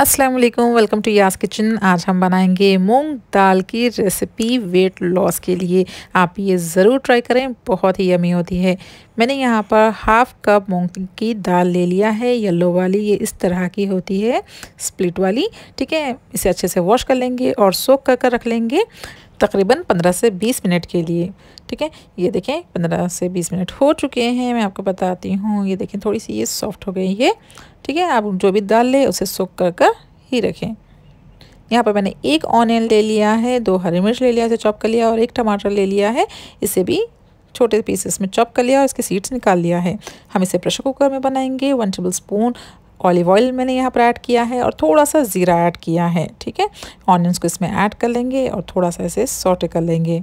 अस्सलाम वालेकुम welcome to Yas kitchen आज हम बनाएंगे मूंग दाल की रेसिपी वेट लॉस के लिए आप ये ज़रूर ट्राई करें बहुत ही यमी होती है मैंने यहाँ पर हाफ़ कप मूंग की दाल ले लिया है येलो वाली ये इस तरह की होती है स्प्लिट वाली ठीक है इसे अच्छे से वॉश कर लेंगे और सोख कर कर रख लेंगे तकरीबन 15 से 20 मिनट के लिए ठीक है ये देखें 15 से 20 मिनट हो चुके हैं मैं आपको बताती हूँ ये देखें थोड़ी सी ये सॉफ्ट हो गई है ठीक है आप जो भी दाल लें उसे सोख कर कर ही रखें यहाँ पर मैंने एक ऑनियन ले लिया है दो हरी मिर्च ले लिया इसे चॉप कर लिया और एक टमाटर ले लिया है इसे भी छोटे पीसेस में चॉप कर लिया और इसके सीड्स निकाल लिया है हम इसे प्रेशर कुकर में बनाएंगे one tablespoon olive oil मैंने यहाँ पर ऐड किया है और थोड़ा सा ज़ीरा ऐड किया है ठीक है ऑनियंस को इसमें ऐड कर लेंगे और थोड़ा सा इसे सॉटे कर लेंगे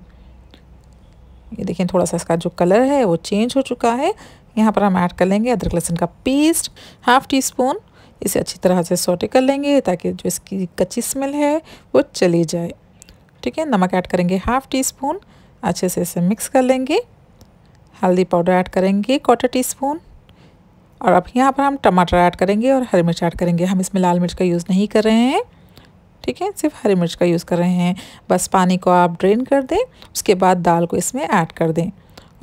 ये देखिए थोड़ा सा इसका जो कलर है वो चेंज हो चुका है यहाँ पर हम ऐड कर लेंगे अदरक लहसुन का पेस्ट हाफ टी स्पून इसे अच्छी तरह से सॉटे कर लेंगे ताकि जो इसकी कच्ची स्मेल है वो चली जाए ठीक है नमक ऐड करेंगे हाफ टी स्पून अच्छे से इसे मिक्स कर लेंगे हल्दी पाउडर ऐड करेंगे क्वार्टर टी स्पून और अब यहाँ पर हम टमाटर ऐड करेंगे और हरी मिर्च ऐड करेंगे हम इसमें लाल मिर्च का यूज़ नहीं कर रहे हैं ठीक है सिर्फ हरी मिर्च का यूज़ कर रहे हैं बस पानी को आप ड्रेन कर दें उसके बाद दाल को इसमें ऐड कर दें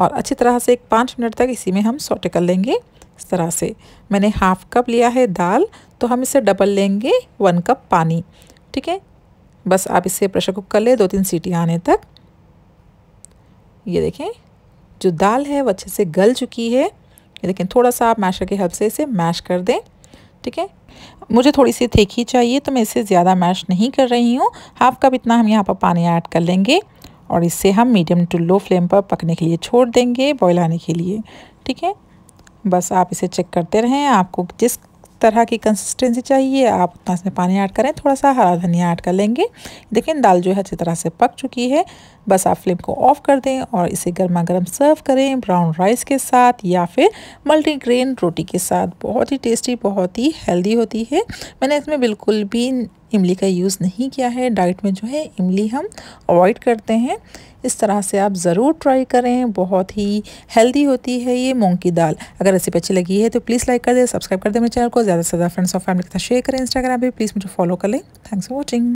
और अच्छी तरह से एक पाँच मिनट तक इसी में हम सोटे कर लेंगे इस तरह से मैंने हाफ़ कप लिया है दाल तो हम इसे डबल लेंगे वन कप पानी ठीक है बस आप इसे प्रेशर कुक कर ले दो तीन सीटी आने तक ये देखें जो दाल है वो अच्छे से गल चुकी है लेकिन थोड़ा सा आप मैशर के हेल्प से इसे मैश कर दें ठीक है मुझे थोड़ी सी थेखी चाहिए तो मैं इसे ज़्यादा मैश नहीं कर रही हूँ हाफ कप इतना हम यहाँ पर पानी ऐड कर लेंगे और इसे हम मीडियम टू लो फ्लेम पर पकने के लिए छोड़ देंगे बॉयल आने के लिए ठीक है बस आप इसे चेक करते रहें आपको जिस तरह की कंसिस्टेंसी चाहिए आप उतना इसमें पानी ऐड करें थोड़ा सा हरा धनिया ऐड कर लेंगे लेकिन दाल जो है अच्छी तरह से पक चुकी है बस आप फ्लेम को ऑफ कर दें और इसे गर्मा गर्म सर्व करें ब्राउन राइस के साथ या फिर मल्टीग्रेन रोटी के साथ बहुत ही टेस्टी बहुत ही हेल्दी होती है मैंने इसमें बिल्कुल भी इमली का यूज़ नहीं किया है डाइट में जो है इमली हम अवॉइड करते हैं इस तरह से आप ज़रूर ट्राई करें बहुत ही हेल्दी होती है ये मूँग की दाल अगर रेसिपी अच्छी लगी है तो प्लीज़ लाइक कर दें सब्सक्राइब कर दें मेरे चैनल को ज़्यादा से ज़्यादा फ्रेंड्स और फैमिली के साथ शेयर करें इंस्टाग्राम पर प्लीज़ मुझे फॉलो कर लें थैंक्स फॉर वॉचिंग